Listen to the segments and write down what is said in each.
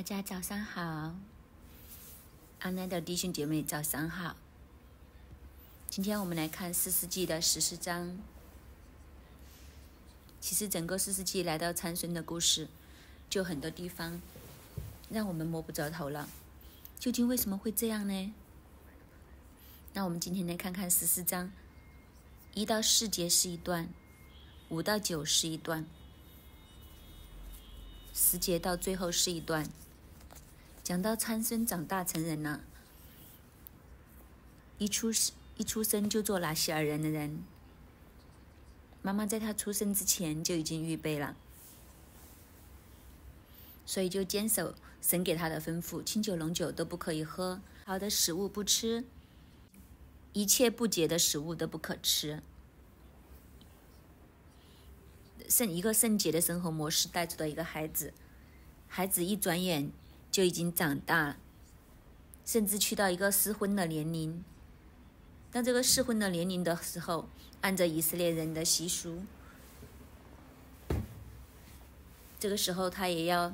大家早上好，阿南的弟兄姐妹早上好。今天我们来看四世纪的十四章。其实整个四世纪来到参孙的故事，就很多地方让我们摸不着头了。究竟为什么会这样呢？那我们今天来看看十四章一到四节是一段，五到九是一段，十节到最后是一段。想到参生长大成人了，一出生一出生就做拿西尔人的人，妈妈在他出生之前就已经预备了，所以就坚守神给他的吩咐，清酒浓酒都不可以喝，好的食物不吃，一切不洁的食物都不可吃，圣一个圣洁的生活模式带出的一个孩子，孩子一转眼。就已经长大了，甚至去到一个适婚的年龄。当这个适婚的年龄的时候，按照以色列人的习俗，这个时候他也要，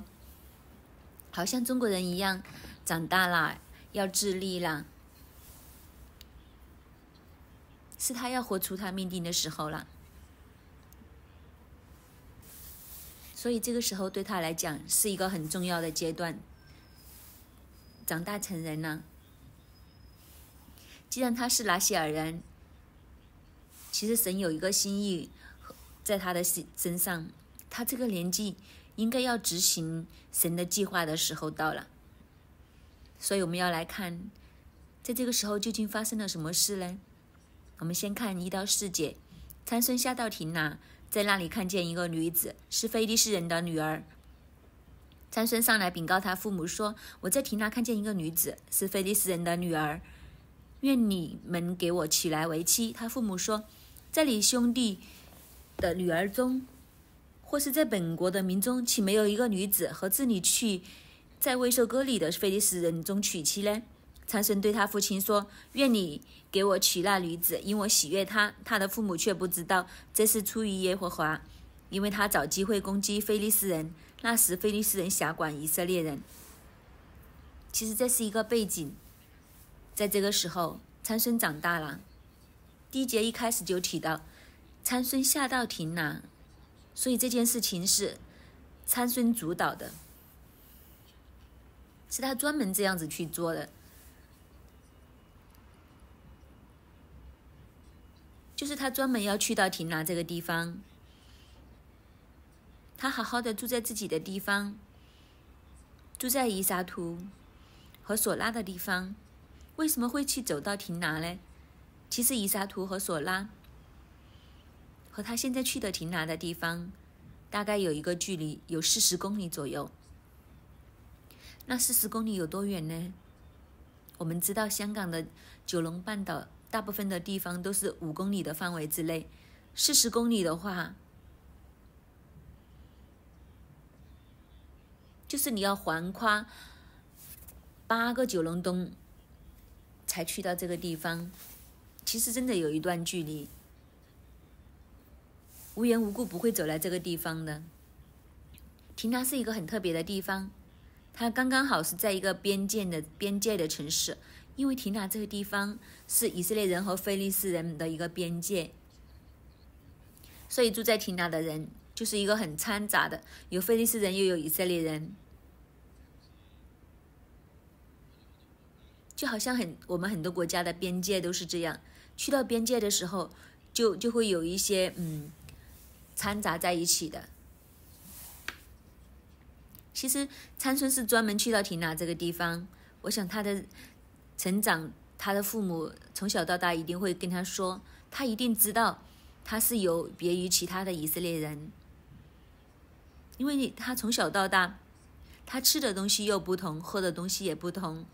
好像中国人一样，长大了要自立了，是他要活出他命定的时候了。所以这个时候对他来讲是一个很重要的阶段。长大成人呢？既然他是拿西尔人，其实神有一个心意，在他的身身上，他这个年纪应该要执行神的计划的时候到了。所以我们要来看，在这个时候究竟发生了什么事呢？我们先看一到四节，参孙下到亭拿，在那里看见一个女子，是腓利斯人的女儿。三孙上来禀告他父母说：“我在亭拉看见一个女子，是菲利斯人的女儿，愿你们给我娶来为妻。”他父母说：“在你兄弟的女儿中，或是在本国的民中，岂没有一个女子和自你去，在未受割礼的菲利斯人中娶妻呢？”三孙对他父亲说：“愿你给我娶那女子，因我喜悦她。”他的父母却不知道这是出于耶和华。因为他找机会攻击非利士人，那时非利士人辖管以色列人。其实这是一个背景。在这个时候，参孙长大了。第一节一开始就提到参孙下到亭拿，所以这件事情是参孙主导的，是他专门这样子去做的，就是他专门要去到亭拿这个地方。他好好的住在自己的地方，住在伊沙图和索拉的地方，为什么会去走到亭拿呢？其实伊沙图和索拉和他现在去的亭拿的地方，大概有一个距离，有四十公里左右。那四十公里有多远呢？我们知道香港的九龙半岛大部分的地方都是五公里的范围之内，四十公里的话。就是你要环跨八个九龙东，才去到这个地方，其实真的有一段距离，无缘无故不会走来这个地方的。亭拿是一个很特别的地方，它刚刚好是在一个边界的边界的城市，因为亭拿这个地方是以色列人和菲利斯人的一个边界，所以住在亭拿的人。就是一个很掺杂的，有非利斯人，又有以色列人，就好像很我们很多国家的边界都是这样，去到边界的时候，就就会有一些嗯掺杂在一起的。其实参孙是专门去到提纳这个地方，我想他的成长，他的父母从小到大一定会跟他说，他一定知道他是有别于其他的以色列人。因为你他从小到大，他吃的东西又不同，喝的东西也不同。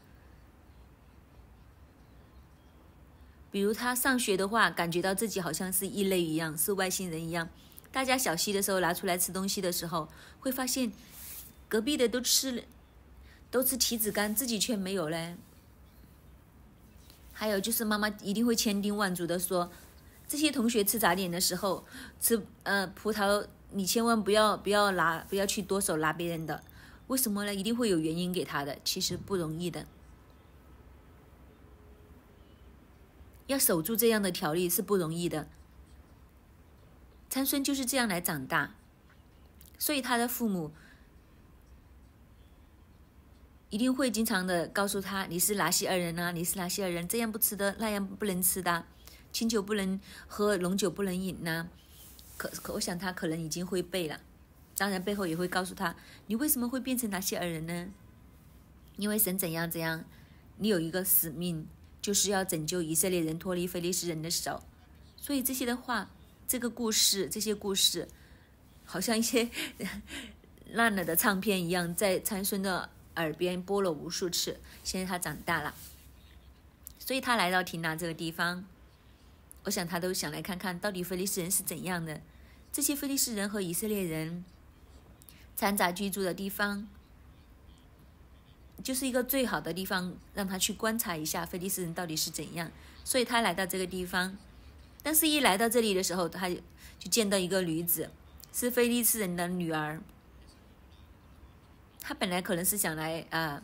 比如他上学的话，感觉到自己好像是异类一样，是外星人一样。大家小息的时候拿出来吃东西的时候，会发现隔壁的都吃，了，都吃提子干，自己却没有嘞。还有就是妈妈一定会千叮万嘱的说，这些同学吃早点的时候吃呃葡萄。你千万不要不要拿不要去多手拿别人的，为什么呢？一定会有原因给他的，其实不容易的。要守住这样的条例是不容易的。参孙就是这样来长大，所以他的父母一定会经常的告诉他：“你是哪些人呢？你是哪些人？这样不吃的，那样不能吃的，清酒不能喝，浓酒不能饮呢？”可可，我想他可能已经会背了，当然背后也会告诉他，你为什么会变成纳些尔人呢？因为神怎样怎样，你有一个使命，就是要拯救以色列人脱离非利斯人的手。所以这些的话，这个故事，这些故事，好像一些 烂了的唱片一样，在参孙的耳边播了无数次。现在他长大了，所以他来到亭拿这个地方。我想他都想来看看到底菲利斯人是怎样的，这些菲利斯人和以色列人掺杂居住的地方，就是一个最好的地方，让他去观察一下菲利斯人到底是怎样。所以他来到这个地方，但是一来到这里的时候，他就就见到一个女子，是菲利斯人的女儿。他本来可能是想来啊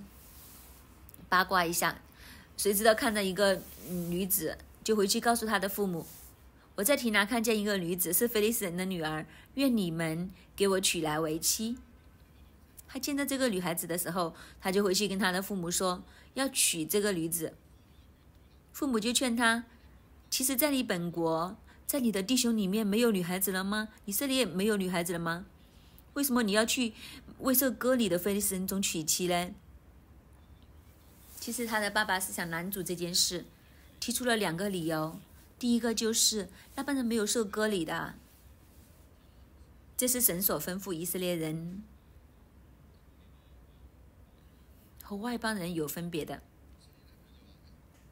八卦一下，谁知道看到一个女子。就回去告诉他的父母，我在提拿看见一个女子，是菲利斯人的女儿，愿你们给我娶来为妻。他见到这个女孩子的时候，他就回去跟他的父母说要娶这个女子。父母就劝他，其实，在你本国，在你的弟兄里面没有女孩子了吗？以色列没有女孩子了吗？为什么你要去未受割礼的菲利斯人中娶妻呢？其实，他的爸爸是想拦住这件事。提出了两个理由，第一个就是那帮人没有受割礼的，这是神所吩咐以色列人和外邦人有分别的，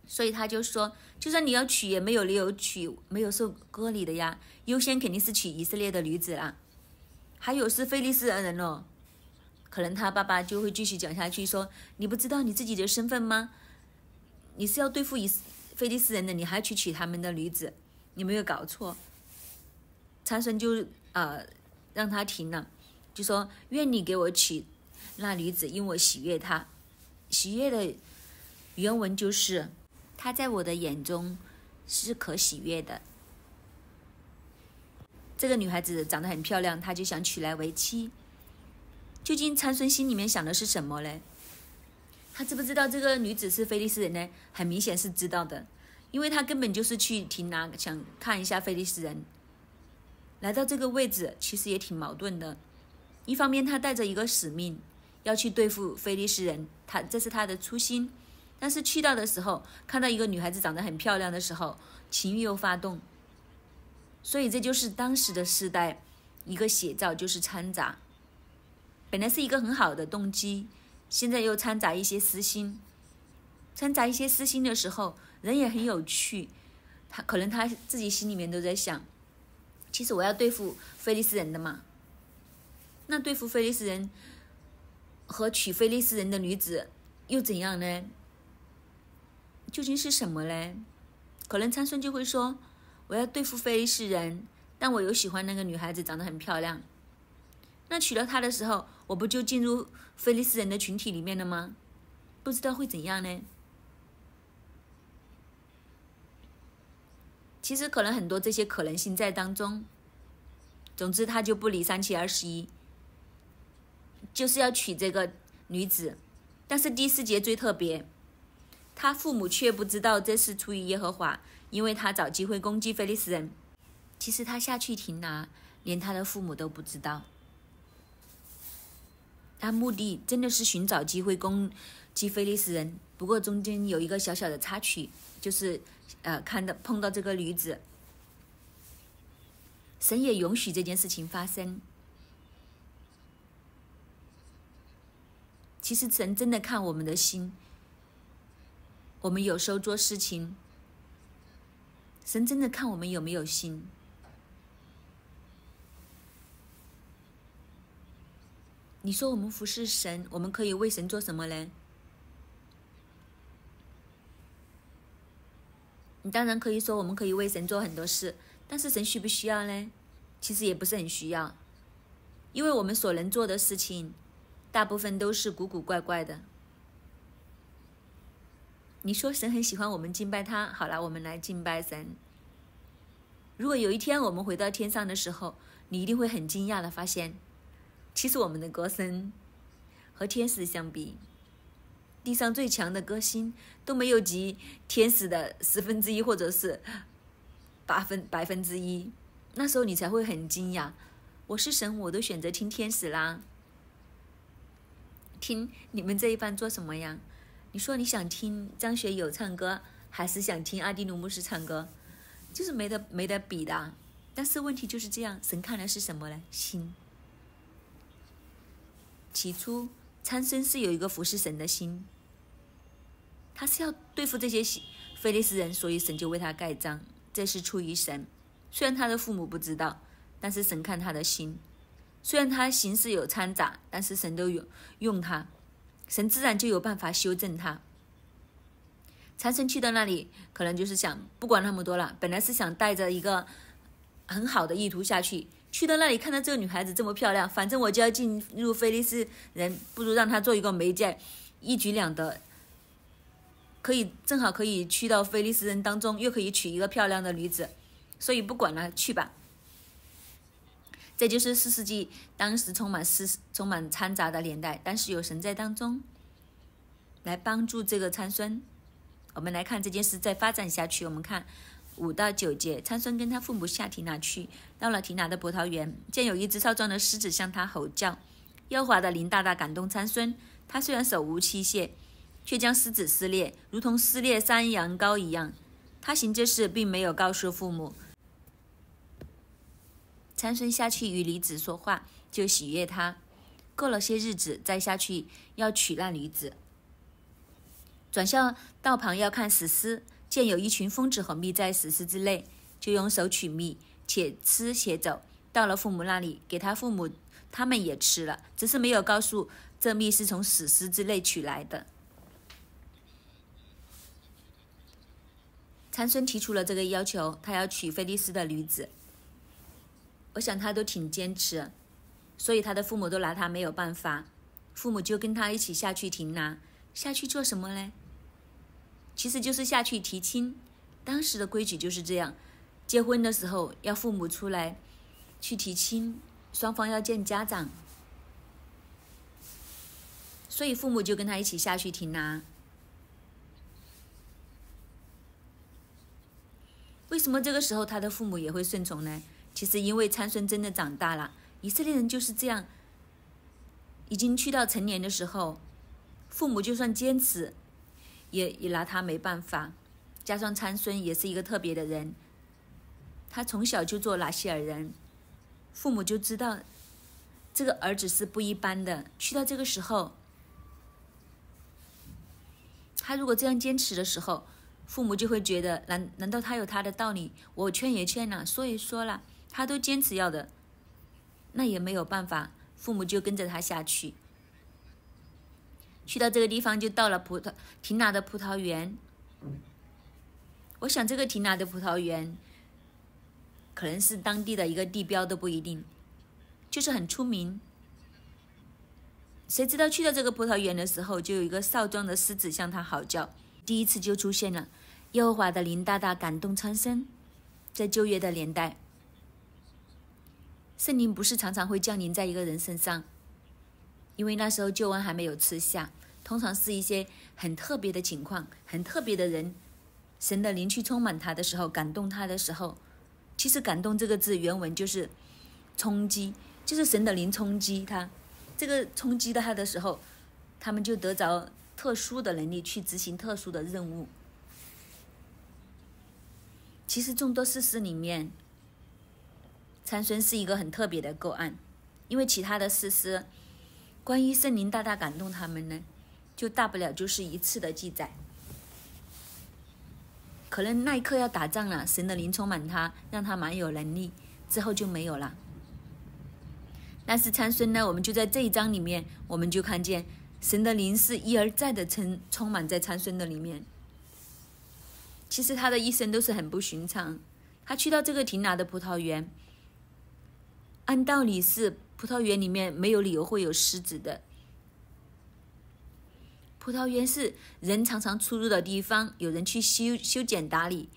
所以他就说，就算你要娶也没有理由娶没有受割礼的呀，优先肯定是娶以色列的女子啊，还有是非利士人呢。可能他爸爸就会继续讲下去说，你不知道你自己的身份吗？你是要对付以。非利斯人的，你还要去娶他们的女子，你没有搞错。长孙就啊，让他停了，就说愿你给我娶那女子，因我喜悦她。喜悦的原文就是，她在我的眼中是可喜悦的。这个女孩子长得很漂亮，他就想娶来为妻。究竟长孙心里面想的是什么嘞？他知不知道这个女子是菲利斯人呢？很明显是知道的，因为他根本就是去停拿想看一下菲利斯人。来到这个位置其实也挺矛盾的，一方面他带着一个使命要去对付菲利斯人，他这是他的初心；但是去到的时候看到一个女孩子长得很漂亮的时候，情欲又发动，所以这就是当时的时代一个写照，就是掺杂。本来是一个很好的动机。现在又掺杂一些私心，掺杂一些私心的时候，人也很有趣。他可能他自己心里面都在想，其实我要对付菲利斯人的嘛。那对付菲利斯人和娶菲利斯人的女子又怎样呢？究竟是什么呢？可能参孙就会说，我要对付菲利斯人，但我又喜欢那个女孩子，长得很漂亮。那娶了她的时候，我不就进入菲利斯人的群体里面了吗？不知道会怎样呢？其实可能很多这些可能性在当中。总之，他就不理三七二十一，就是要娶这个女子。但是第四节最特别，他父母却不知道这是出于耶和华，因为他找机会攻击菲利斯人。其实他下去擒拿，连他的父母都不知道。他目的真的是寻找机会攻击非利士人，不过中间有一个小小的插曲，就是呃，看到碰到这个女子，神也允许这件事情发生。其实神真的看我们的心，我们有时候做事情，神真的看我们有没有心。你说我们服侍神，我们可以为神做什么呢？你当然可以说，我们可以为神做很多事，但是神需不需要呢？其实也不是很需要，因为我们所能做的事情，大部分都是古古怪怪的。你说神很喜欢我们敬拜他，好了，我们来敬拜神。如果有一天我们回到天上的时候，你一定会很惊讶的发现。其实我们的歌声和天使相比，地上最强的歌星都没有及天使的十分之一，或者是八分百分之一。那时候你才会很惊讶，我是神，我都选择听天使啦。听你们这一班做什么呀？你说你想听张学友唱歌，还是想听阿迪鲁姆斯唱歌？就是没得没得比的。但是问题就是这样，神看的是什么呢？心。起初，参孙是有一个服侍神的心，他是要对付这些非利士人，所以神就为他盖章。这是出于神，虽然他的父母不知道，但是神看他的心。虽然他行事有掺杂，但是神都用用他，神自然就有办法修正他。参孙去到那里，可能就是想不管那么多了，本来是想带着一个很好的意图下去。去到那里看到这个女孩子这么漂亮，反正我就要进入菲利斯人，不如让她做一个媒介，一举两得。可以正好可以去到菲利斯人当中，又可以娶一个漂亮的女子，所以不管了，去吧。这就是四世纪当时充满失、充满掺杂的年代，但是有神在当中，来帮助这个参孙。我们来看这件事再发展下去，我们看。五到九节，参孙跟他父母下提拿去，到了提拿的葡萄园，见有一只少壮的狮子向他吼叫。幼滑的林大大感动参孙，他虽然手无器械，却将狮子撕裂，如同撕裂山羊羔一样。他行这事并没有告诉父母。参孙下去与女子说话，就喜悦他。过了些日子，再下去要娶那女子。转向道旁要看死尸。见有一群蜂子和蜜在死尸之内，就用手取蜜，且吃且走。到了父母那里，给他父母，他们也吃了，只是没有告诉这蜜是从死尸之内取来的。长孙提出了这个要求，他要娶菲利斯的女子。我想他都挺坚持，所以他的父母都拿他没有办法。父母就跟他一起下去停拿，下去做什么嘞？其实就是下去提亲，当时的规矩就是这样，结婚的时候要父母出来，去提亲，双方要见家长，所以父母就跟他一起下去提拿。为什么这个时候他的父母也会顺从呢？其实因为参孙真的长大了，以色列人就是这样，已经去到成年的时候，父母就算坚持。也也拿他没办法，加上参孙也是一个特别的人，他从小就做拿西尔人，父母就知道这个儿子是不一般的。去到这个时候，他如果这样坚持的时候，父母就会觉得难，难道他有他的道理？我劝也劝了，说也说了，他都坚持要的，那也没有办法，父母就跟着他下去。去到这个地方就到了葡萄提纳的葡萄园，我想这个提纳的葡萄园可能是当地的一个地标都不一定，就是很出名。谁知道去到这个葡萄园的时候，就有一个少壮的狮子向他嚎叫，第一次就出现了。和滑的林大大感动苍生，在旧约的年代，圣灵不是常常会降临在一个人身上。因为那时候旧恩还没有吃下，通常是一些很特别的情况，很特别的人，神的灵去充满他的时候，感动他的时候，其实“感动”这个字原文就是“冲击”，就是神的灵冲击他。这个冲击到他的时候，他们就得着特殊的能力去执行特殊的任务。其实众多事实里面，参孙是一个很特别的个案，因为其他的事实。关于圣灵大大感动他们呢，就大不了就是一次的记载。可能那一刻要打仗了，神的灵充满他，让他蛮有能力，之后就没有了。但是参孙呢，我们就在这一章里面，我们就看见神的灵是一而再的充充满在参孙的里面。其实他的一生都是很不寻常，他去到这个亭拿的葡萄园，按道理是。葡萄园里面没有理由会有狮子的。葡萄园是人常常出入的地方，有人去修修剪打理，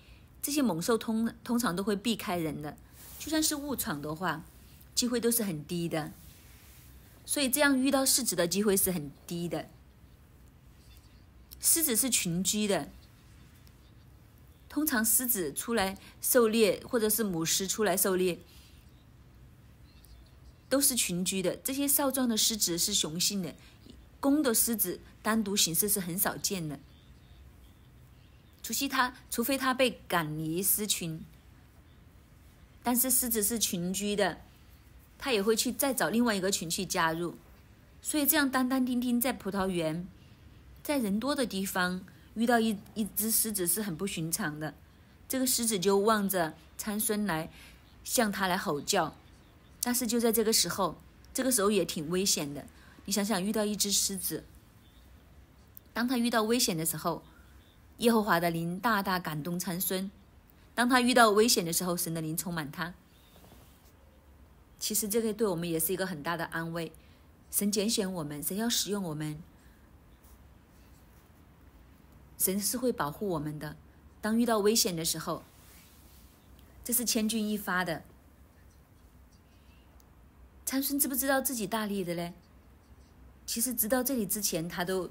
这些猛兽通通常都会避开人的，就算是误闯的话，机会都是很低的。所以这样遇到狮子的机会是很低的。狮子是群居的，通常狮子出来狩猎，或者是母狮出来狩猎。都是群居的。这些少壮的狮子是雄性的，公的狮子单独行事是很少见的。除非他，除非他被赶离狮群。但是狮子是群居的，他也会去再找另外一个群去加入。所以这样单单丁丁在葡萄园，在人多的地方遇到一一只狮子是很不寻常的。这个狮子就望着参孙来，向他来吼叫。但是就在这个时候，这个时候也挺危险的。你想想，遇到一只狮子，当他遇到危险的时候，耶和华的灵大大感动参孙；当他遇到危险的时候，神的灵充满他。其实这个对我们也是一个很大的安慰。神拣选我们，神要使用我们，神是会保护我们的。当遇到危险的时候，这是千钧一发的。参孙知不知道自己大力的嘞？其实直到这里之前，他都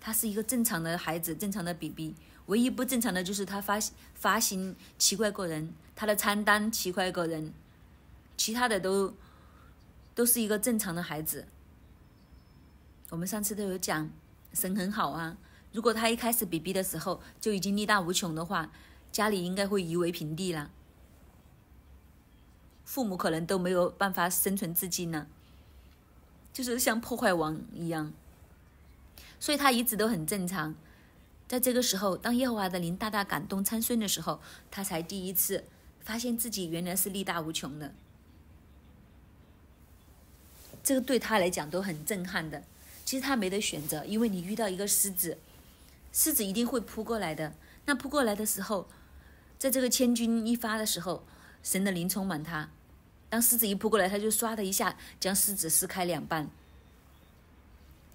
他是一个正常的孩子，正常的 BB，唯一不正常的就是他发发型奇怪个人，他的餐单奇怪个人，其他的都都是一个正常的孩子。我们上次都有讲，神很好啊，如果他一开始 BB 的时候就已经力大无穷的话，家里应该会夷为平地了。父母可能都没有办法生存至今呢，就是像破坏王一样，所以他一直都很正常。在这个时候，当耶和华的灵大大感动参孙的时候，他才第一次发现自己原来是力大无穷的。这个对他来讲都很震撼的。其实他没得选择，因为你遇到一个狮子，狮子一定会扑过来的。那扑过来的时候，在这个千钧一发的时候，神的灵充满他。当狮子一扑过来，他就唰的一下将狮子撕开两半。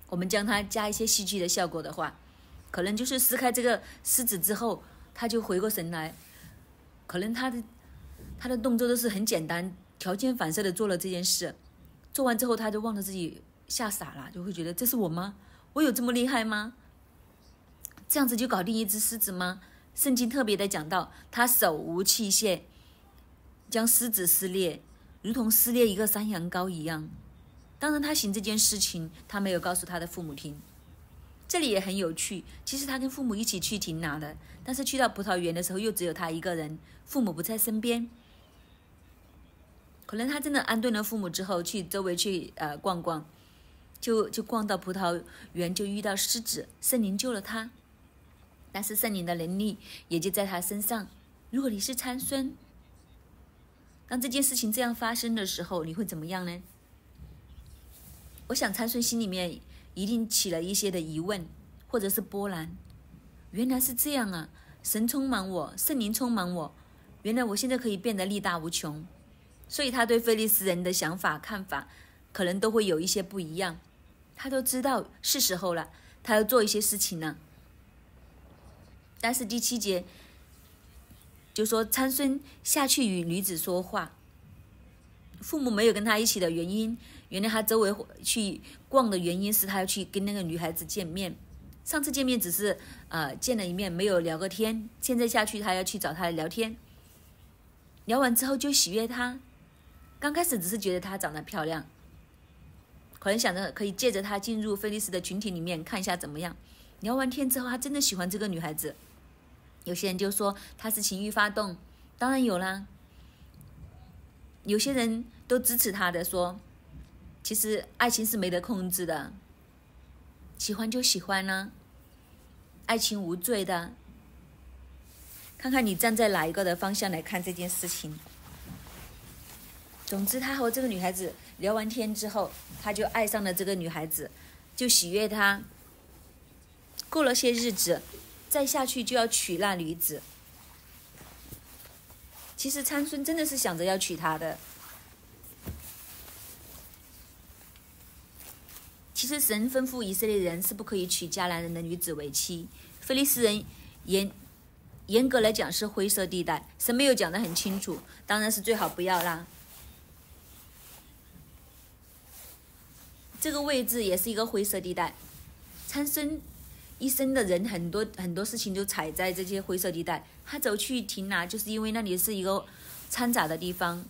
我们将它加一些戏剧的效果的话，可能就是撕开这个狮子之后，他就回过神来，可能他的他的动作都是很简单，条件反射的做了这件事。做完之后，他就忘了自己吓傻了，就会觉得这是我吗？我有这么厉害吗？这样子就搞定一只狮子吗？圣经特别的讲到，他手无器械，将狮子撕裂。如同撕裂一个山羊羔一样，当然他行这件事情，他没有告诉他的父母听。这里也很有趣，其实他跟父母一起去挺拿的，但是去到葡萄园的时候，又只有他一个人，父母不在身边。可能他真的安顿了父母之后，去周围去呃逛逛，就就逛到葡萄园，就遇到狮子，森林救了他。但是森林的能力也就在他身上。如果你是参孙。当这件事情这样发生的时候，你会怎么样呢？我想参孙心里面一定起了一些的疑问，或者是波澜。原来是这样啊！神充满我，圣灵充满我，原来我现在可以变得力大无穷。所以他对菲利斯人的想法、看法，可能都会有一些不一样。他都知道是时候了，他要做一些事情了。但是第七节。就说参孙下去与女子说话，父母没有跟他一起的原因，原来他周围去逛的原因是他要去跟那个女孩子见面。上次见面只是呃见了一面，没有聊个天。现在下去他要去找她聊天，聊完之后就喜悦他。刚开始只是觉得她长得漂亮，可能想着可以借着她进入菲利斯的群体里面看一下怎么样。聊完天之后，他真的喜欢这个女孩子。有些人就说他是情欲发动，当然有啦。有些人都支持他的，说其实爱情是没得控制的，喜欢就喜欢啦，爱情无罪的。看看你站在哪一个的方向来看这件事情。总之，他和这个女孩子聊完天之后，他就爱上了这个女孩子，就喜悦她。过了些日子。再下去就要娶那女子。其实参孙真的是想着要娶她的。其实神吩咐以色列人是不可以娶迦南人的女子为妻。菲利斯人严严格来讲是灰色地带，神没有讲的很清楚，当然是最好不要啦。这个位置也是一个灰色地带，参孙。一生的人很多很多事情都踩在这些灰色地带。他走去停哪，就是因为那里是一个掺杂的地方，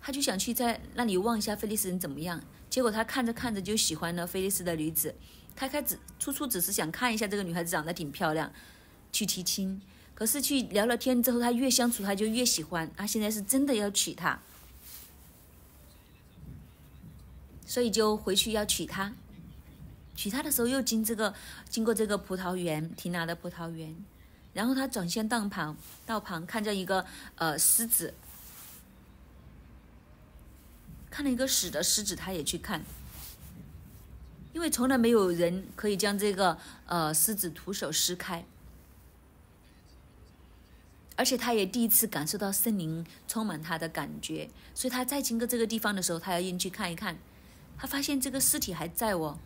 他就想去在那里望一下菲利斯人怎么样。结果他看着看着就喜欢了菲利斯的女子。他开始初初只是想看一下这个女孩子长得挺漂亮，去提亲。可是去聊了天之后，他越相处他就越喜欢。他现在是真的要娶她，所以就回去要娶她。取他的时候，又经这个经过这个葡萄园，提拿的葡萄园，然后他转向道旁，道旁看见一个呃狮子，看了一个死的狮子，他也去看，因为从来没有人可以将这个呃狮子徒手撕开，而且他也第一次感受到森林充满他的感觉，所以他再经过这个地方的时候，他要进去看一看，他发现这个尸体还在哦。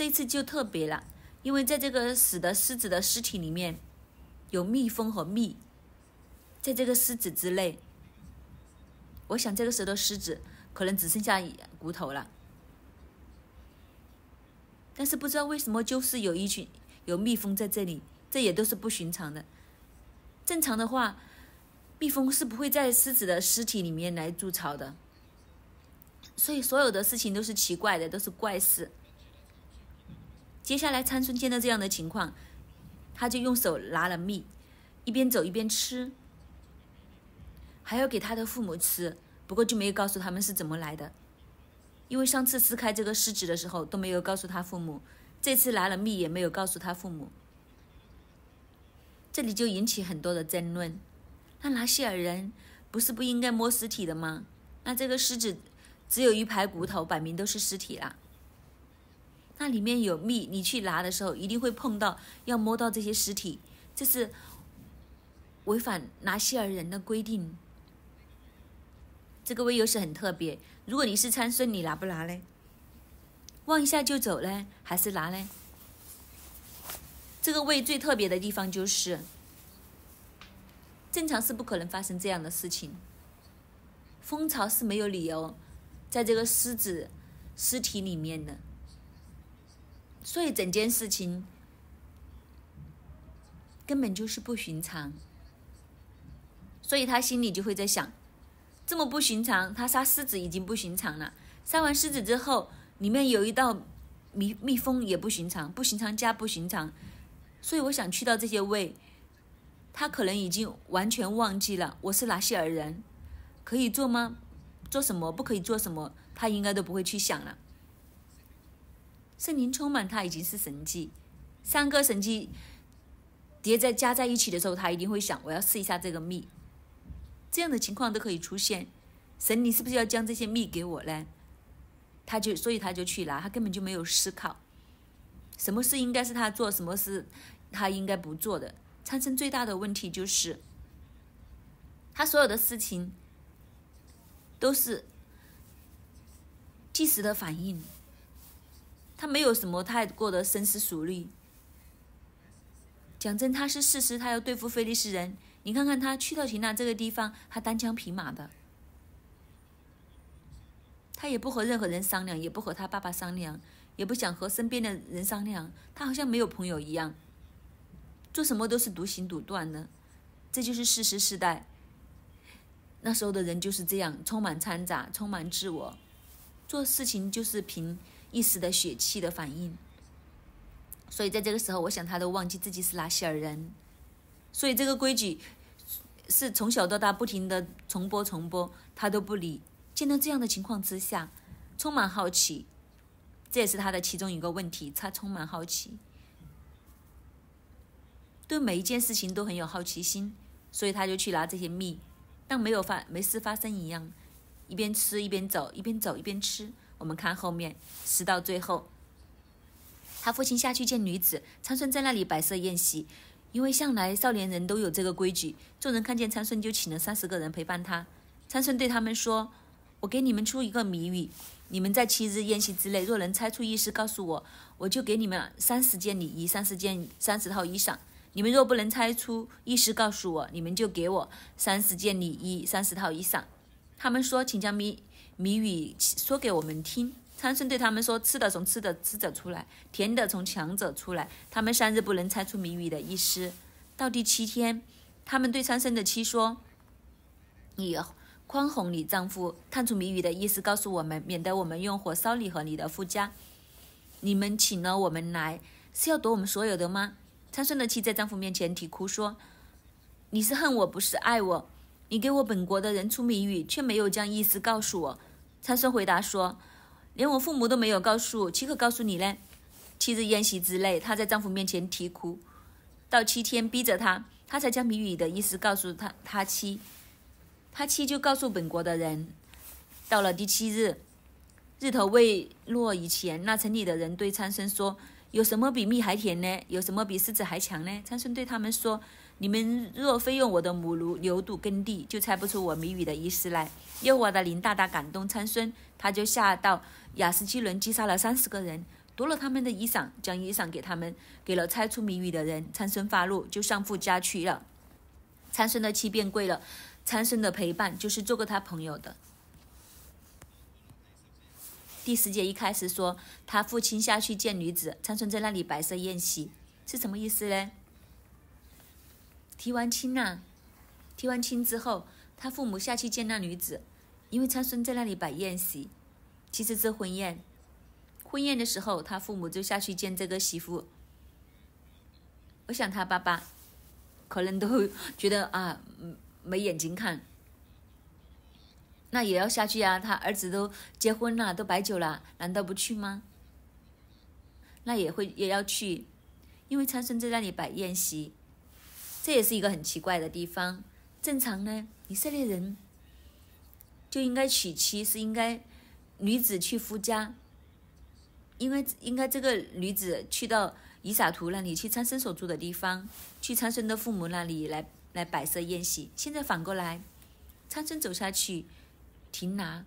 这次就特别了，因为在这个死的狮子的尸体里面，有蜜蜂和蜜，在这个狮子之内，我想这个时候的狮子可能只剩下骨头了，但是不知道为什么就是有一群有蜜蜂在这里，这也都是不寻常的。正常的话，蜜蜂是不会在狮子的尸体里面来筑巢的，所以所有的事情都是奇怪的，都是怪事。接下来，参孙见到这样的情况，他就用手拿了蜜，一边走一边吃，还要给他的父母吃。不过，就没有告诉他们是怎么来的，因为上次撕开这个狮纸的时候都没有告诉他父母，这次拿了蜜也没有告诉他父母。这里就引起很多的争论。那拿西尔人不是不应该摸尸体的吗？那这个尸纸只有一排骨头，摆明都是尸体了。那里面有蜜，你去拿的时候一定会碰到，要摸到这些尸体，这是违反拿西尔人的规定。这个位又是很特别，如果你是参孙，你拿不拿呢？望一下就走呢，还是拿呢？这个位最特别的地方就是，正常是不可能发生这样的事情，蜂巢是没有理由在这个狮子尸体里面的。所以整件事情根本就是不寻常，所以他心里就会在想：这么不寻常，他杀狮子已经不寻常了；杀完狮子之后，里面有一道蜜蜜蜂也不寻常，不寻常加不寻常。所以我想去到这些位，他可能已经完全忘记了我是哪些尔人，可以做吗？做什么不可以做什么？他应该都不会去想了。圣灵充满他已经是神迹，三个神迹叠在加在一起的时候，他一定会想：我要试一下这个蜜。这样的情况都可以出现，神灵是不是要将这些蜜给我呢？他就所以他就去拿，他根本就没有思考，什么事应该是他做，什么事他应该不做的。产生最大的问题就是，他所有的事情都是即时的反应。他没有什么太过的深思熟虑。讲真，他是事实，他要对付菲利斯人。你看看他去到提纳这个地方，他单枪匹马的，他也不和任何人商量，也不和他爸爸商量，也不想和身边的人商量。他好像没有朋友一样，做什么都是独行独断的。这就是事实时代。那时候的人就是这样，充满掺杂，充满自我，做事情就是凭。一时的血气的反应，所以在这个时候，我想他都忘记自己是拉希尔人。所以这个规矩是从小到大不停的重播重播，他都不理。见到这样的情况之下，充满好奇，这也是他的其中一个问题。他充满好奇，对每一件事情都很有好奇心，所以他就去拿这些蜜，当没有发没事发生一样，一边吃一边走，一边走一边吃。我们看后面，十到最后，他父亲下去见女子，昌孙在那里摆设宴席，因为向来少年人都有这个规矩，众人看见昌孙就请了三十个人陪伴他。昌孙对他们说：“我给你们出一个谜语，你们在七日宴席之内若能猜出意思，告诉我，我就给你们三十件礼衣、三十件、三十套衣裳；你们若不能猜出意思，告诉我，你们就给我三十件礼衣、三十套衣裳。”他们说：“请将谜。”谜语说给我们听，参僧对他们说：“吃的从吃的吃者出来，甜的从强者出来。他们三日不能猜出谜语的意思。到第七天，他们对参僧的妻说：‘你宽宏，你丈夫探出谜语的意思，告诉我们，免得我们用火烧你和你的夫家。你们请了我们来，是要夺我们所有的吗？’参僧的妻在丈夫面前提哭说：‘你是恨我，不是爱我。你给我本国的人出谜语，却没有将意思告诉我。’参孙回答说：“连我父母都没有告诉，岂可告诉你呢？”妻子宴息之内，她在丈夫面前啼哭，到七天逼着她，她才将谜语的意思告诉他他妻，他妻就告诉本国的人。到了第七日，日头未落以前，那城里的人对参孙说：“有什么比蜜还甜呢？有什么比狮子还强呢？”参孙对他们说。你们若非用我的母炉牛肚耕地，就猜不出我谜语的意思来。又我的林大大感动参孙，他就下到雅斯基伦击杀了三十个人，夺了他们的衣裳，将衣裳给他们，给了猜出谜语的人。参孙发怒，就上父家去了。参孙的妻变贵了，参孙的陪伴就是做过他朋友的。第十节一开始说他父亲下去见女子，参孙在那里摆设宴席，是什么意思呢？提完亲呐，提完亲之后，他父母下去见那女子，因为参孙在那里摆宴席，其实这婚宴，婚宴的时候，他父母就下去见这个媳妇。我想他爸爸，可能都 觉得啊，没眼睛看，那也要下去啊，他儿子都结婚了，都摆酒了，难道不去吗？那也会也要去，因为参孙在那里摆宴席。这也是一个很奇怪的地方。正常呢，以色列人就应该娶妻是应该女子去夫家，因为应该这个女子去到以撒图那里去参孙所住的地方，去参孙的父母那里来来摆设宴席。现在反过来，参孙走下去停拿，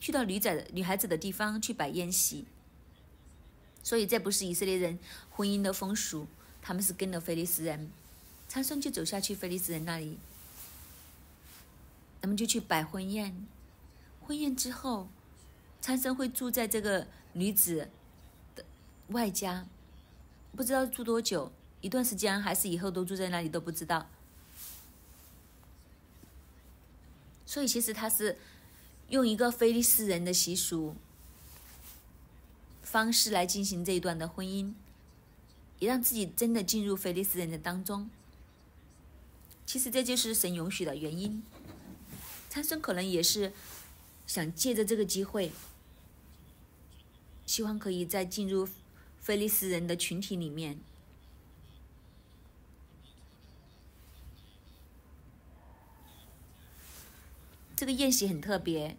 去到女仔女孩子的地方去摆宴席。所以这不是以色列人婚姻的风俗，他们是跟了菲利斯人。参孙就走下去，菲利斯人那里，咱们就去摆婚宴。婚宴之后，参孙会住在这个女子的外家，不知道住多久，一段时间还是以后都住在那里都不知道。所以，其实他是用一个菲利斯人的习俗方式来进行这一段的婚姻，也让自己真的进入菲利斯人的当中。其实这就是神允许的原因，参孙可能也是想借着这个机会，希望可以在进入菲利斯人的群体里面。这个宴席很特别，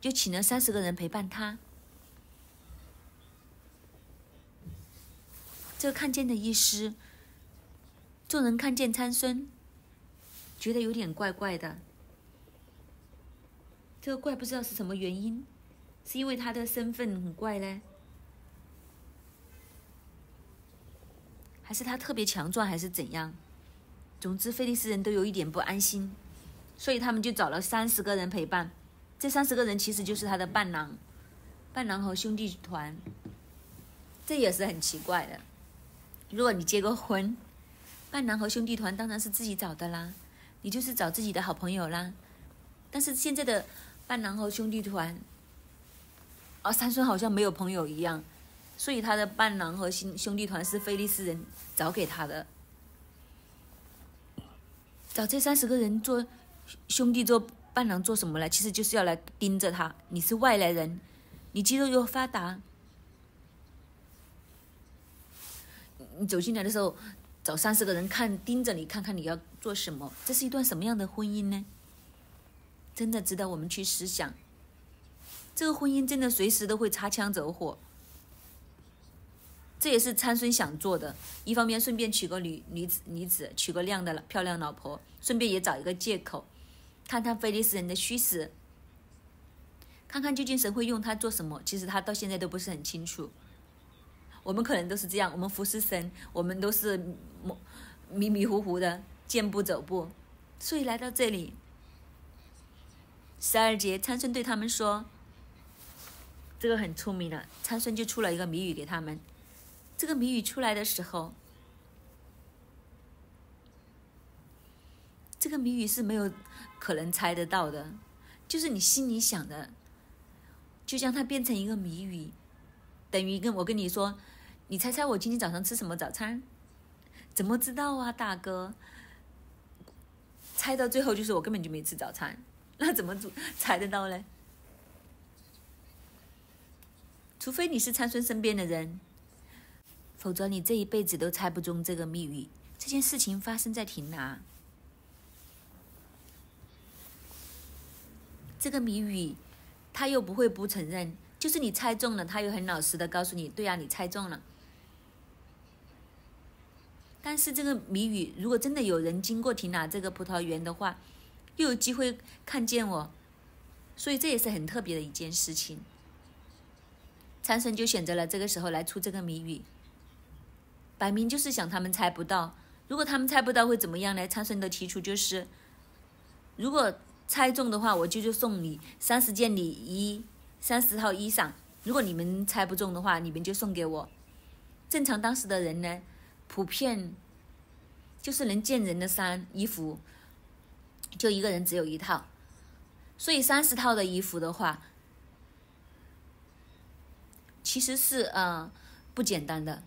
就请了三十个人陪伴他。这看见的意思，众人看见参孙，觉得有点怪怪的。这个怪不知道是什么原因，是因为他的身份很怪嘞，还是他特别强壮，还是怎样？总之，菲利斯人都有一点不安心，所以他们就找了三十个人陪伴。这三十个人其实就是他的伴郎，伴郎和兄弟团，这也是很奇怪的。如果你结过婚，伴郎和兄弟团当然是自己找的啦，你就是找自己的好朋友啦。但是现在的伴郎和兄弟团，啊，三孙好像没有朋友一样，所以他的伴郎和兄兄弟团是菲利斯人找给他的。找这三十个人做兄弟、做伴郎做什么呢？其实就是要来盯着他。你是外来人，你肌肉又发达。你走进来的时候，找三十个人看盯着你，看看你要做什么。这是一段什么样的婚姻呢？真的值得我们去思想。这个婚姻真的随时都会擦枪走火。这也是参孙想做的，一方面顺便娶个女女子女子，娶个靓的漂亮老婆，顺便也找一个借口，看看非利士人的虚实，看看究竟神会用他做什么。其实他到现在都不是很清楚。我们可能都是这样，我们服侍神，我们都是迷迷糊糊的，健步走步，所以来到这里，十二节参孙对他们说：“这个很出名的。”参孙就出了一个谜语给他们。这个谜语出来的时候，这个谜语是没有可能猜得到的，就是你心里想的，就将它变成一个谜语，等于跟我跟你说。你猜猜我今天早上吃什么早餐？怎么知道啊，大哥？猜到最后就是我根本就没吃早餐，那怎么猜得到嘞？除非你是参孙身边的人，否则你这一辈子都猜不中这个谜语。这件事情发生在亭南，这个谜语他又不会不承认，就是你猜中了，他又很老实的告诉你：“对呀，你猜中了。”但是这个谜语，如果真的有人经过停拿这个葡萄园的话，又有机会看见我，所以这也是很特别的一件事情。禅生就选择了这个时候来出这个谜语，摆明就是想他们猜不到。如果他们猜不到会怎么样呢？禅生的提出就是，如果猜中的话，我就就送你三十件礼衣，三十套衣裳；如果你们猜不中的话，你们就送给我。正常当时的人呢，普遍。就是能见人的衫衣服，就一个人只有一套，所以三十套的衣服的话，其实是呃不简单的，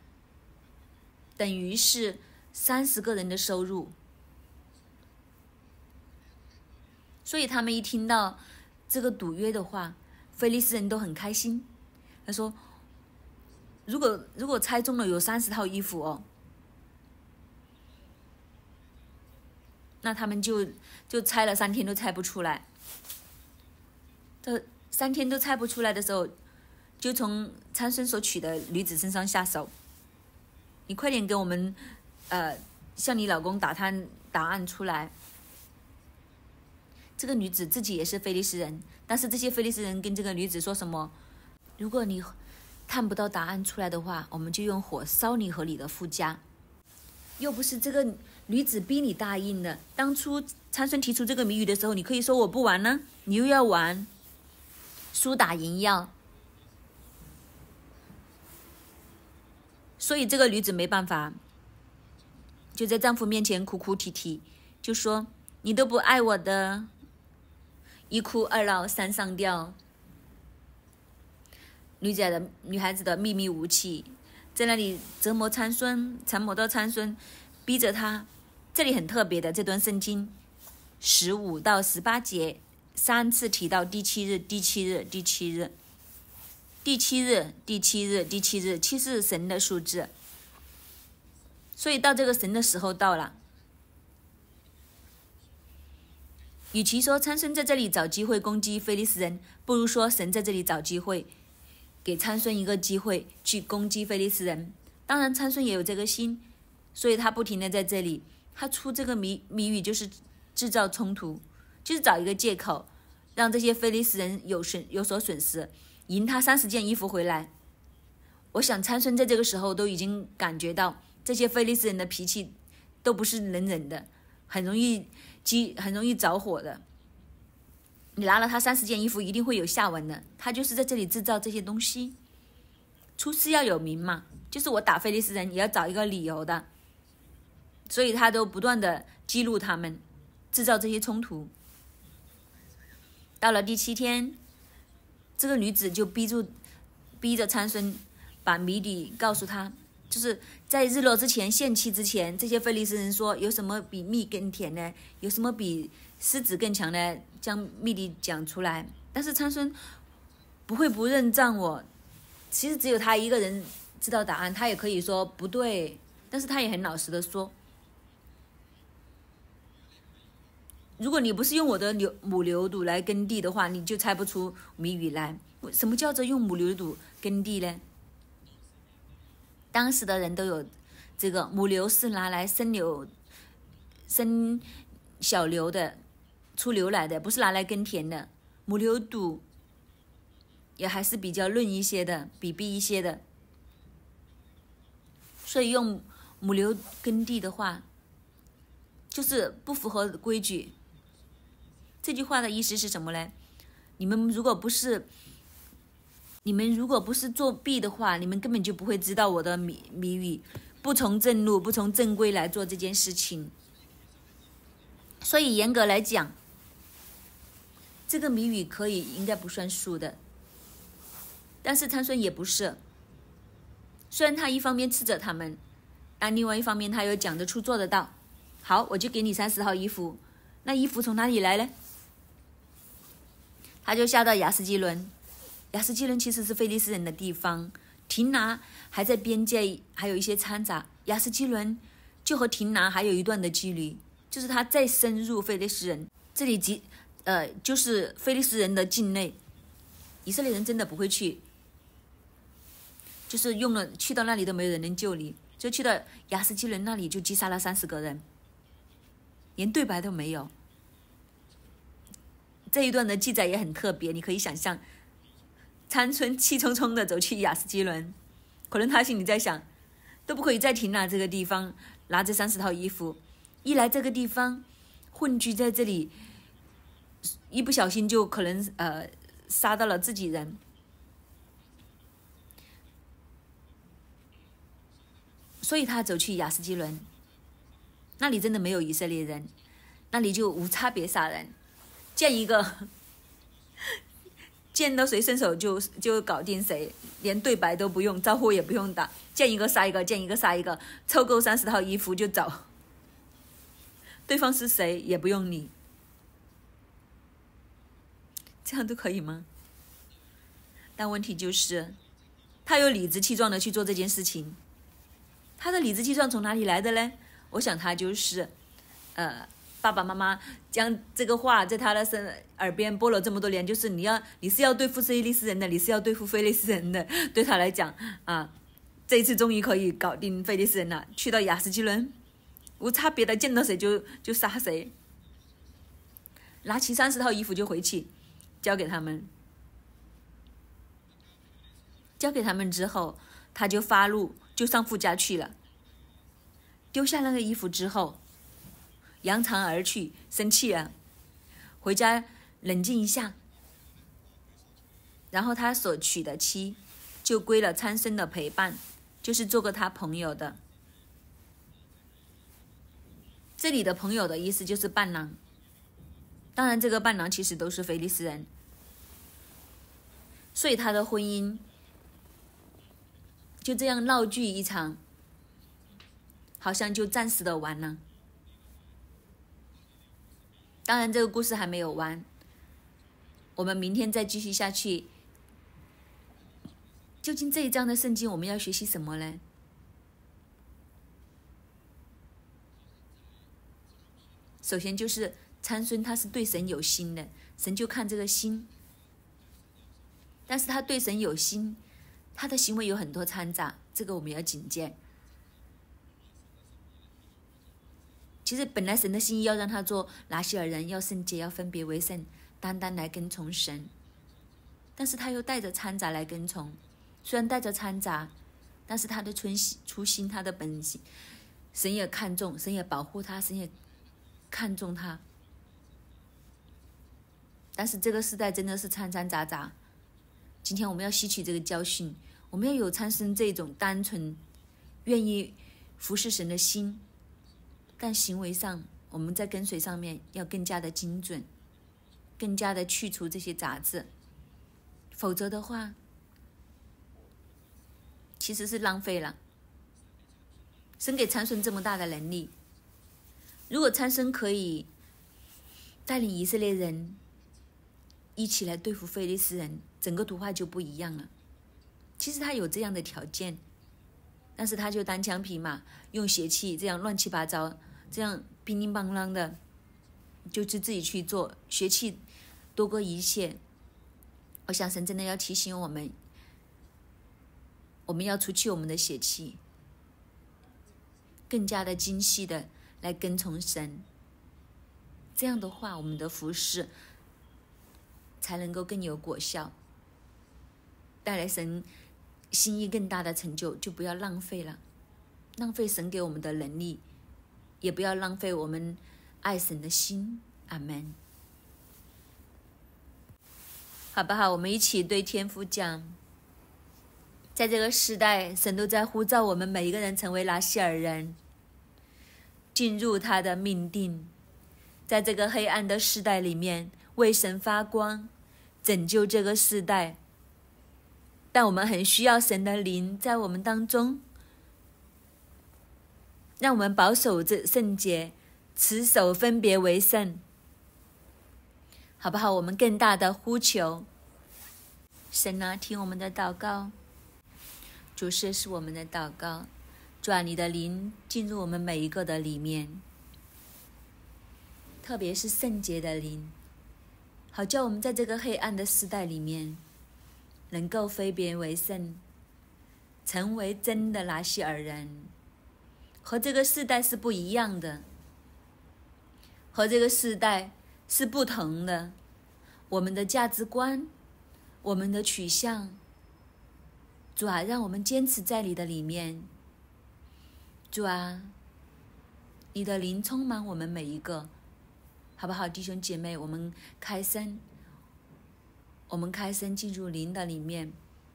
等于是三十个人的收入。所以他们一听到这个赌约的话，菲利斯人都很开心，他说：“如果如果猜中了，有三十套衣服哦。”那他们就就猜了三天都猜不出来，这三天都猜不出来的时候，就从参孙所娶的女子身上下手。你快点给我们，呃，向你老公打探答案出来。这个女子自己也是菲利斯人，但是这些菲利斯人跟这个女子说什么？如果你探不到答案出来的话，我们就用火烧你和你的夫家。又不是这个。女子逼你答应了。当初参孙提出这个谜语的时候，你可以说我不玩呢，你又要玩。输打赢要，所以这个女子没办法，就在丈夫面前哭哭啼啼，就说你都不爱我的。一哭二闹三上吊，女子的女孩子的秘密武器，在那里折磨参孙，折磨到参孙，逼着她。这里很特别的，这段圣经十五到十八节三次提到第七日，第七日，第七日，第七日，第七日，第七日。七是神的数字，所以到这个神的时候到了。与其说参孙在这里找机会攻击菲利斯人，不如说神在这里找机会给参孙一个机会去攻击菲利斯人。当然，参孙也有这个心，所以他不停的在这里。他出这个谜谜语就是制造冲突，就是找一个借口，让这些非利士人有损有所损失，赢他三十件衣服回来。我想参孙在这个时候都已经感觉到这些非利士人的脾气都不是能忍的，很容易激，很容易着火的。你拿了他三十件衣服，一定会有下文的。他就是在这里制造这些东西，出师要有名嘛，就是我打非利士人也要找一个理由的。所以他都不断的激怒他们，制造这些冲突。到了第七天，这个女子就逼住，逼着参孙把谜底告诉他。就是在日落之前，限期之前，这些菲利斯人说：“有什么比蜜更甜呢？有什么比狮子更强呢？”将谜底讲出来。但是参孙不会不认账。我其实只有他一个人知道答案。他也可以说不对，但是他也很老实的说。如果你不是用我的牛母牛肚来耕地的话，你就猜不出谜语来。什么叫做用母牛肚耕地呢？当时的人都有，这个母牛是拿来生牛、生小牛的、出牛奶的，不是拿来耕田的。母牛肚也还是比较嫩一些的、比比一些的，所以用母牛耕地的话，就是不符合规矩。这句话的意思是什么呢？你们如果不是，你们如果不是作弊的话，你们根本就不会知道我的谜谜语，不从正路，不从正规来做这件事情。所以严格来讲，这个谜语可以应该不算数的。但是他说也不是，虽然他一方面斥责他们，但另外一方面他又讲得出做得到。好，我就给你三十套衣服，那衣服从哪里来呢？他就下到亚斯基伦，亚斯基伦其实是非利士人的地方，亭拿还在边界，还有一些掺杂。亚斯基伦就和亭拿还有一段的距离，就是他再深入非利士人这里，即呃，就是非利士人的境内，以色列人真的不会去，就是用了去到那里都没有人能救你，就去到亚斯基伦那里就击杀了三十个人，连对白都没有。这一段的记载也很特别，你可以想象，长春气冲冲的走去雅斯基伦，可能他心里在想，都不可以再停了这个地方，拿着三十套衣服，一来这个地方，混居在这里，一不小心就可能呃杀到了自己人，所以他走去雅斯基伦，那里真的没有以色列人，那里就无差别杀人。见一个，见到谁伸手就就搞定谁，连对白都不用，招呼也不用打，见一个杀一个，见一个杀一个，凑够三十套衣服就走。对方是谁也不用理，这样都可以吗？但问题就是，他又理直气壮的去做这件事情，他的理直气壮从哪里来的呢？我想他就是，呃。爸爸妈妈将这个话在他的身耳边播了这么多年，就是你要，你是要对付斯利斯人的，你是要对付菲利斯人的。对他来讲，啊，这次终于可以搞定菲利斯人了，去到亚斯基伦。无差别的见到谁就就杀谁，拿起三十套衣服就回去，交给他们。交给他们之后，他就发怒，就上富家去了。丢下那个衣服之后。扬长而去，生气了，回家冷静一下。然后他所娶的妻，就归了参生的陪伴，就是做个他朋友的。这里的朋友的意思就是伴郎。当然，这个伴郎其实都是菲利斯人。所以他的婚姻就这样闹剧一场，好像就暂时的完了。当然，这个故事还没有完，我们明天再继续下去。究竟这一章的圣经我们要学习什么呢？首先就是参孙，他是对神有心的，神就看这个心。但是他对神有心，他的行为有很多掺杂，这个我们要警戒。其实本来神的心意要让他做拿西尔人，要圣洁，要分别为圣，单单来跟从神。但是他又带着掺杂来跟从，虽然带着掺杂，但是他的存心、初心、他的本心，神也看重，神也保护他，神也看重他。但是这个时代真的是掺掺杂杂，今天我们要吸取这个教训，我们要有产生这种单纯、愿意服侍神的心。但行为上，我们在跟随上面要更加的精准，更加的去除这些杂质，否则的话，其实是浪费了。神给参孙这么大的能力，如果参孙可以带领以色列人一起来对付非利士人，整个图画就不一样了。其实他有这样的条件。但是他就单枪匹马，用邪气这样乱七八糟，这样乒铃乓啷的，就是自己去做邪气，多过一切。我想神真的要提醒我们，我们要除去我们的邪气，更加的精细的来跟从神。这样的话，我们的服饰才能够更有果效，带来神。心意更大的成就，就不要浪费了，浪费神给我们的能力，也不要浪费我们爱神的心。阿门，好不好？我们一起对天父讲：在这个时代，神都在呼召我们每一个人成为拿西尔人，进入他的命定。在这个黑暗的时代里面，为神发光，拯救这个时代。但我们很需要神的灵在我们当中，让我们保守着圣洁，持守分别为圣，好不好？我们更大的呼求，神啊，听我们的祷告，主是是我们的祷告，主啊，你的灵进入我们每一个的里面，特别是圣洁的灵，好叫我们在这个黑暗的时代里面。能够分别为圣，成为真的拿西尔人，和这个世代是不一样的，和这个世代是不同的。我们的价值观，我们的取向。主啊，让我们坚持在你的里面。主啊，你的灵充满我们每一个，好不好，弟兄姐妹？我们开声。我们开身进入灵的里面，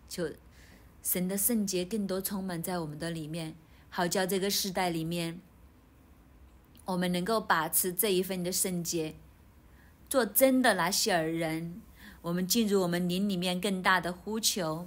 就神的圣洁更多充满在我们的里面，好叫这个时代里面，我们能够把持这一份的圣洁，做真的拿西尔人。我们进入我们灵里面更大的呼求。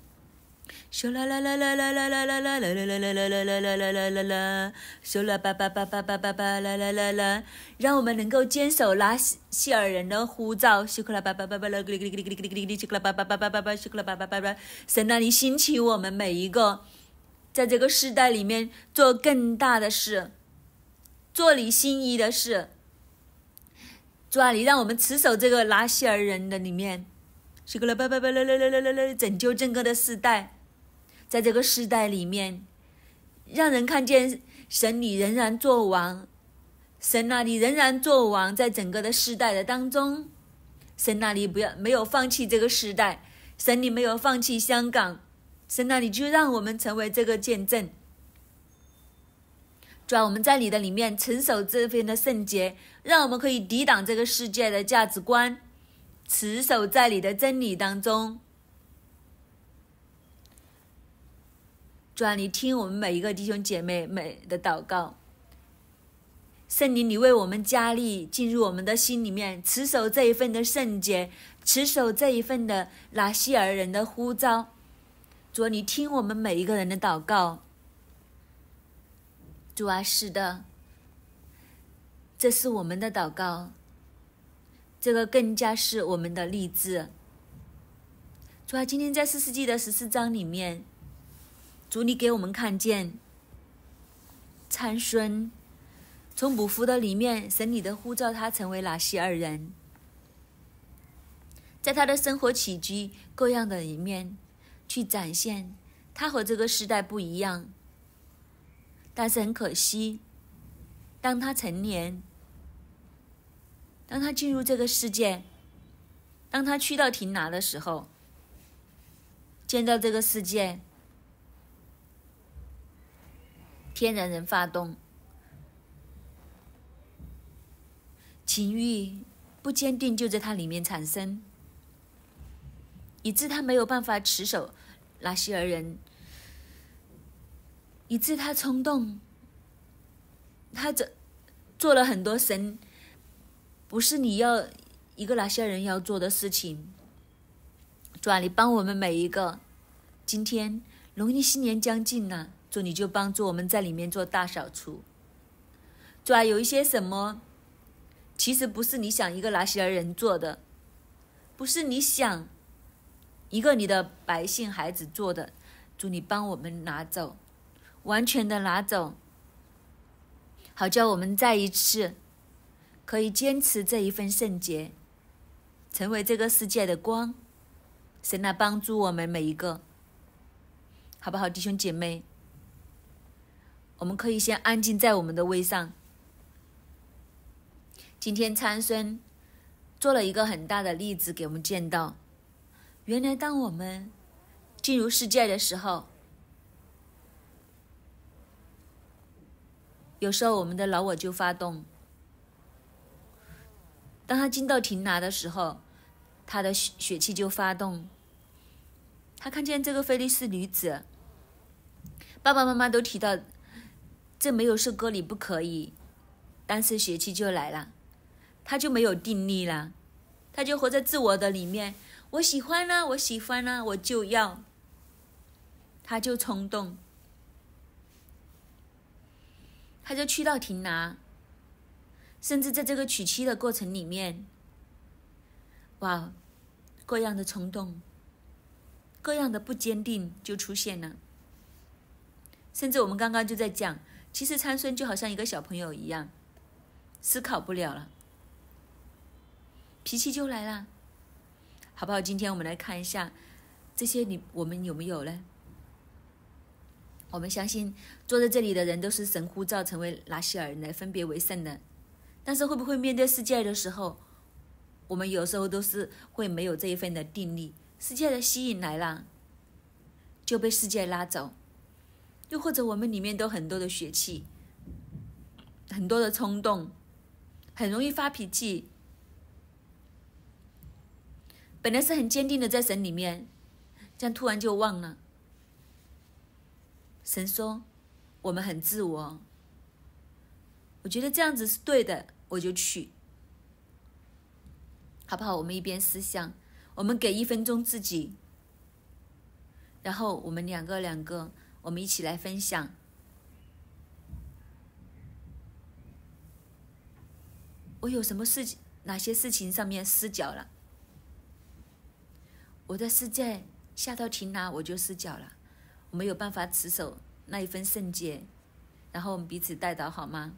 修啦啦啦啦啦啦啦啦啦啦啦啦啦啦啦啦啦！修啦叭叭叭叭叭叭叭！啦啦啦啦，让我们能够坚守拉西尔人的护照。修克拉叭叭叭叭啦！克里克里克里克里克里克里克里克里克啦克里克里克里克里克啦克里克里克里克里克里克里克里克里克里克里克里克里的里克里克里克里克里克里克里克里克里克里克里克里克里克啦克里克啦啦啦啦啦啦，里克里克里克里在这个时代里面，让人看见神你仍然作王，神那里仍然作王，在整个的时代的当中，神那里不要没有放弃这个时代，神你没有放弃香港，神那里就让我们成为这个见证。主要我们在你的里面承受这份的圣洁，让我们可以抵挡这个世界的价值观，持守在你的真理当中。主啊，你听我们每一个弟兄姐妹每的祷告。圣灵，你为我们加力，进入我们的心里面，持守这一份的圣洁，持守这一份的拿希尔人的呼召。主啊，你听我们每一个人的祷告。主啊，是的，这是我们的祷告，这个更加是我们的励志。主啊，今天在四世纪的十四章里面。主你给我们看见，参孙从母符的里面神你的呼召他成为哪西二人？在他的生活起居各样的一面去展现，他和这个时代不一样。但是很可惜，当他成年，当他进入这个世界，当他去到亭拿的时候，见到这个世界。天然人发动情欲不坚定，就在他里面产生，以致他没有办法持守哪些人，以致他冲动，他这做了很多神不是你要一个哪些人要做的事情。主啊，你帮我们每一个，今天农历新年将近了。主，你就帮助我们在里面做大扫除。主啊，有一些什么，其实不是你想一个拿西尔人做的，不是你想一个你的百姓孩子做的。主，你帮我们拿走，完全的拿走，好叫我们再一次可以坚持这一份圣洁，成为这个世界的光。神来帮助我们每一个，好不好，弟兄姐妹？我们可以先安静在我们的位上。今天参孙做了一个很大的例子给我们见到，原来当我们进入世界的时候，有时候我们的老我就发动，当他进到亭拿的时候，他的血气就发动。他看见这个菲利斯女子，爸爸妈妈都提到。这没有受歌离不可以，但是邪气就来了，他就没有定力了，他就活在自我的里面。我喜欢呢，我喜欢呢，我就要。他就冲动，他就去到亭拿，甚至在这个娶妻的过程里面，哇，各样的冲动、各样的不坚定就出现了，甚至我们刚刚就在讲。其实参孙就好像一个小朋友一样，思考不了了，脾气就来了，好不好？今天我们来看一下，这些你我们有没有呢？我们相信坐在这里的人都是神呼召成为哪尔人来分别为圣的，但是会不会面对世界的时候，我们有时候都是会没有这一份的定力，世界的吸引来了，就被世界拉走。又或者我们里面都很多的血气，很多的冲动，很容易发脾气。本来是很坚定的在神里面，这样突然就忘了。神说我们很自我，我觉得这样子是对的，我就去，好不好？我们一边思想，我们给一分钟自己，然后我们两个两个。我们一起来分享。我有什么事情？哪些事情上面失脚了？我的世界下到停哪，我就失脚了，我没有办法持守那一份圣洁。然后我们彼此带到好吗？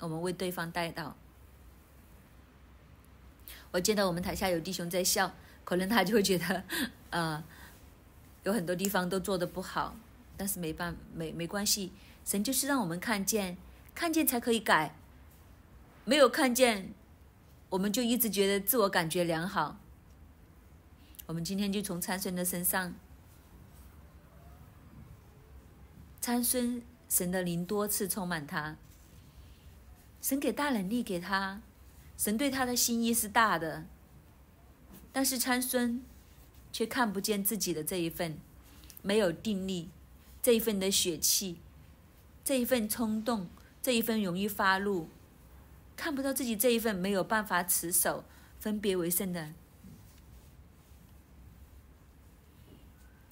我们为对方带到。我见到我们台下有弟兄在笑，可能他就会觉得，呃，有很多地方都做的不好。但是没办没没关系，神就是让我们看见，看见才可以改。没有看见，我们就一直觉得自我感觉良好。我们今天就从参孙的身上，参孙神的灵多次充满他，神给大能力给他，神对他的心意是大的。但是参孙却看不见自己的这一份，没有定力。这一份的血气，这一份冲动，这一份容易发怒，看不到自己这一份没有办法持守分别为圣的，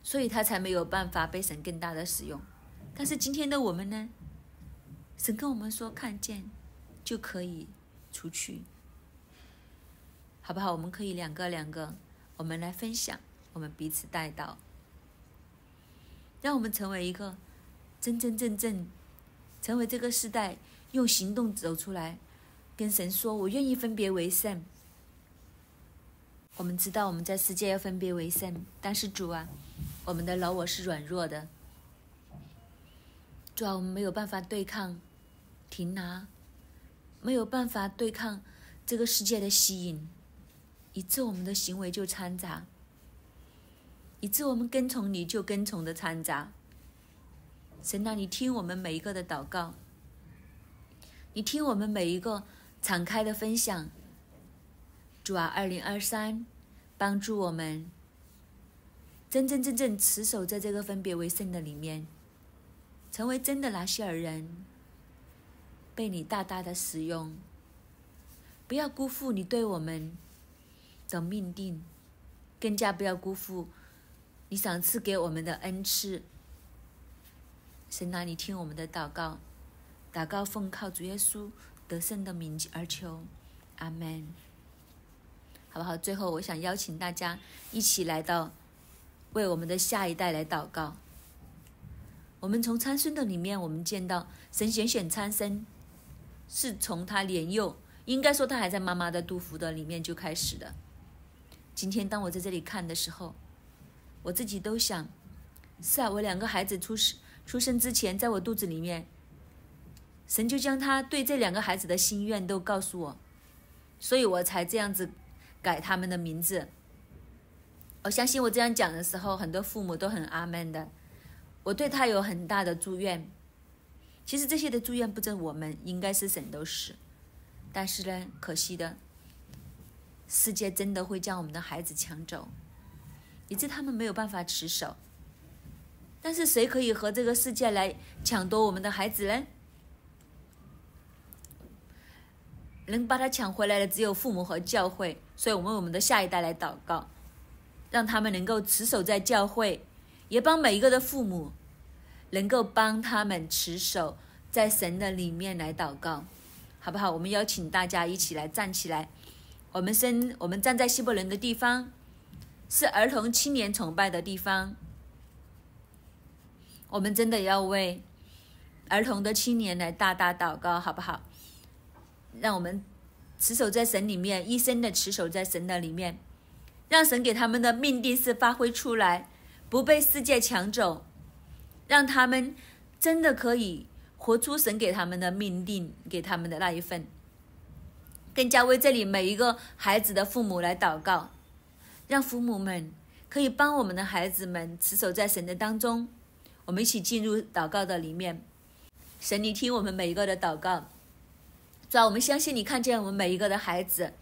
所以他才没有办法被神更大的使用。但是今天的我们呢？神跟我们说看见就可以除去，好不好？我们可以两个两个，我们来分享，我们彼此带到。让我们成为一个真真正正成为这个时代，用行动走出来，跟神说：“我愿意分别为圣。”我们知道我们在世界要分别为圣，但是主啊，我们的老我是软弱的，主啊，我们没有办法对抗停拿，没有办法对抗这个世界的吸引，以致我们的行为就掺杂。以致我们跟从你，就跟从的掺杂。神呐，你听我们每一个的祷告，你听我们每一个敞开的分享。主啊，二零二三，帮助我们真真正正持守在这个分别为圣的里面，成为真的拿西尔人。被你大大的使用，不要辜负你对我们的命定，更加不要辜负。你赏赐给我们的恩赐，神呐，你听我们的祷告，祷告奉靠主耶稣得胜的名而求，阿门，好不好？最后，我想邀请大家一起来到为我们的下一代来祷告。我们从参孙的里面，我们见到神选选参孙，是从他年幼，应该说他还在妈妈的肚腹的里面就开始的。今天，当我在这里看的时候。我自己都想，是啊，我两个孩子出世出生之前，在我肚子里面，神就将他对这两个孩子的心愿都告诉我，所以我才这样子改他们的名字。我相信我这样讲的时候，很多父母都很阿门的。我对他有很大的祝愿，其实这些的祝愿不只我们，应该是神都是。但是呢，可惜的，世界真的会将我们的孩子抢走。以致他们没有办法持守。但是谁可以和这个世界来抢夺我们的孩子呢？能把他抢回来的只有父母和教会。所以，我们我们的下一代来祷告，让他们能够持守在教会，也帮每一个的父母能够帮他们持守在神的里面来祷告，好不好？我们邀请大家一起来站起来，我们身我们站在希伯伦的地方。是儿童、青年崇拜的地方。我们真的要为儿童的青年来大大祷告，好不好？让我们持守在神里面，一生的持守在神的里面，让神给他们的命定是发挥出来，不被世界抢走，让他们真的可以活出神给他们的命定，给他们的那一份。更加为这里每一个孩子的父母来祷告。让父母们可以帮我们的孩子们持守在神的当中。我们一起进入祷告的里面，神，你听我们每一个的祷告。主啊，我们相信你看见我们每一个的孩子，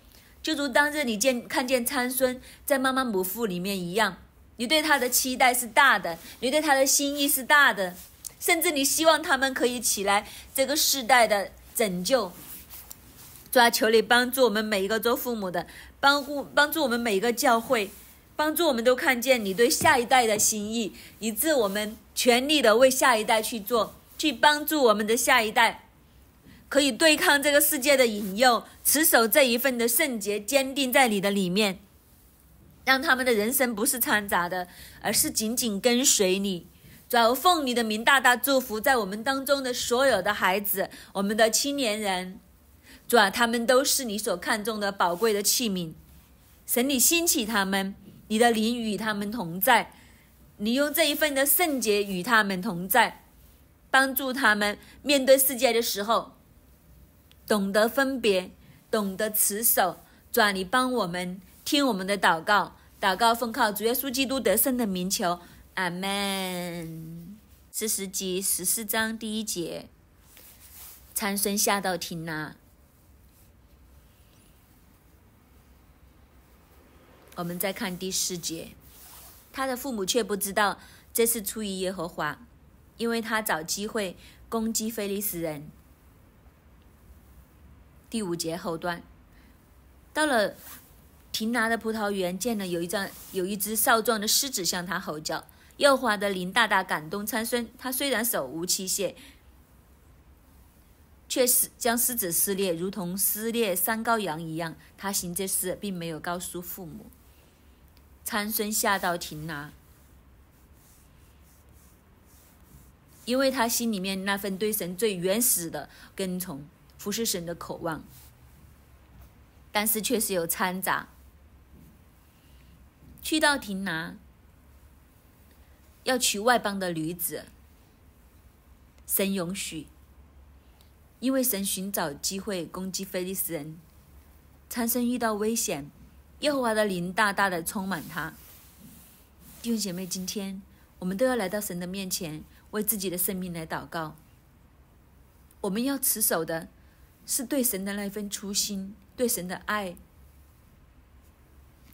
就如当日你见看见参孙在妈妈母腹里面一样，你对他的期待是大的，你对他的心意是大的，甚至你希望他们可以起来这个世代的拯救。啊，求你帮助我们每一个做父母的，帮助帮助我们每一个教会，帮助我们都看见你对下一代的心意，以致我们全力的为下一代去做，去帮助我们的下一代，可以对抗这个世界的引诱，持守这一份的圣洁，坚定在你的里面，让他们的人生不是掺杂的，而是紧紧跟随你。主奉你的名大大祝福在我们当中的所有的孩子，我们的青年人。主啊，他们都是你所看重的宝贵的器皿。神，你兴起他们，你的灵与他们同在，你用这一份的圣洁与他们同在，帮助他们面对世界的时候，懂得分别，懂得持守。主啊，你帮我们听我们的祷告，祷告奉靠主耶稣基督得胜的名求。阿门。十四节十四章第一节，参孙下到亭拉。我们再看第四节，他的父母却不知道这是出于耶和华，因为他找机会攻击非利士人。第五节后段，到了亭拿的葡萄园，见了有一张有一只少壮的狮子向他吼叫，幼华的林大大感动参孙，他虽然手无器械，却是将狮子撕裂，如同撕裂山羔羊一样。他行这事并没有告诉父母。参孙下到亭拿，因为他心里面那份对神最原始的跟从，服侍神的渴望，但是确实有掺杂。去到亭拿，要娶外邦的女子，神允许，因为神寻找机会攻击菲利斯人，参孙遇到危险。耶和华的灵大大的充满他，弟兄姐妹，今天我们都要来到神的面前，为自己的生命来祷告。我们要持守的，是对神的那一份初心，对神的爱。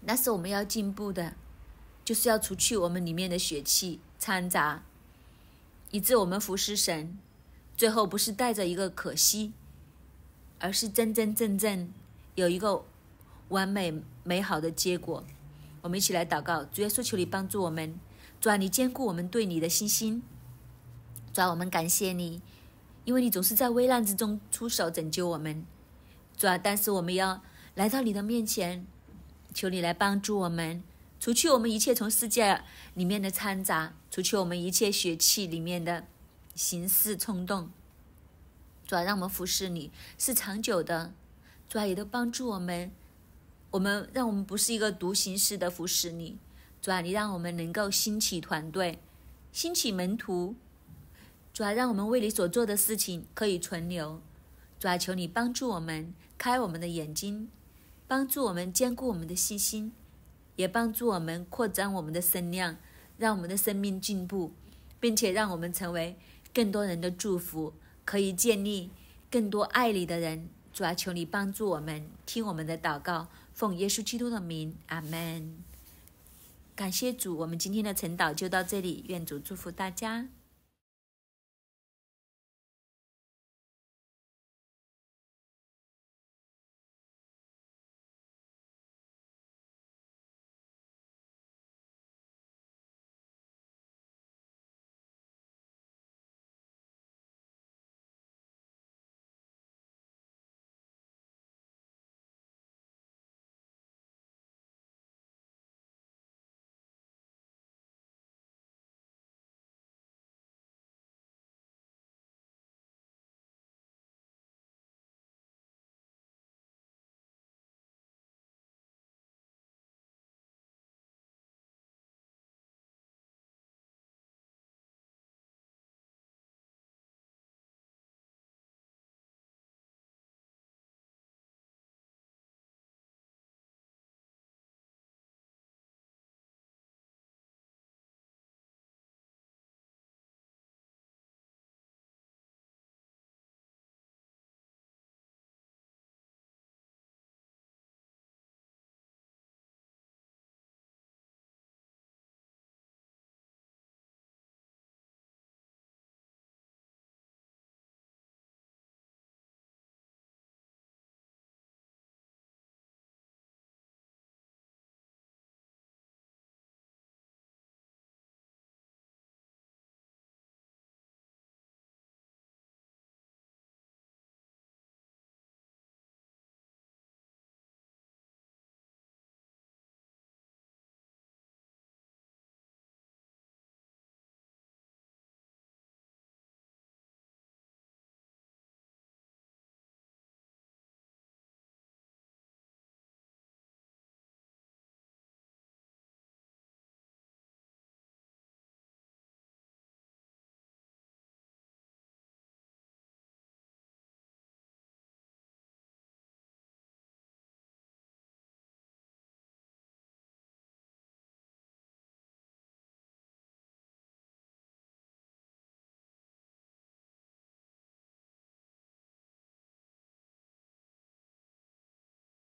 那是我们要进步的，就是要除去我们里面的血气掺杂，以致我们服侍神，最后不是带着一个可惜，而是真真正正有一个。完美美好的结果，我们一起来祷告。主耶稣，求你帮助我们，主啊，你坚固我们对你的信心。主啊，我们感谢你，因为你总是在危难之中出手拯救我们。主啊，但是我们要来到你的面前，求你来帮助我们，除去我们一切从世界里面的掺杂，除去我们一切血气里面的行事冲动。主啊，让我们服侍你是长久的。主啊，也都帮助我们。我们让我们不是一个独行式的服侍你，主啊，你让我们能够兴起团队，兴起门徒，主啊，让我们为你所做的事情可以存留。主啊，求你帮助我们开我们的眼睛，帮助我们兼顾我们的信心，也帮助我们扩张我们的身量，让我们的生命进步，并且让我们成为更多人的祝福，可以建立更多爱你的人。主啊，求你帮助我们听我们的祷告。奉耶稣基督的名，阿门。感谢主，我们今天的晨祷就到这里，愿主祝福大家。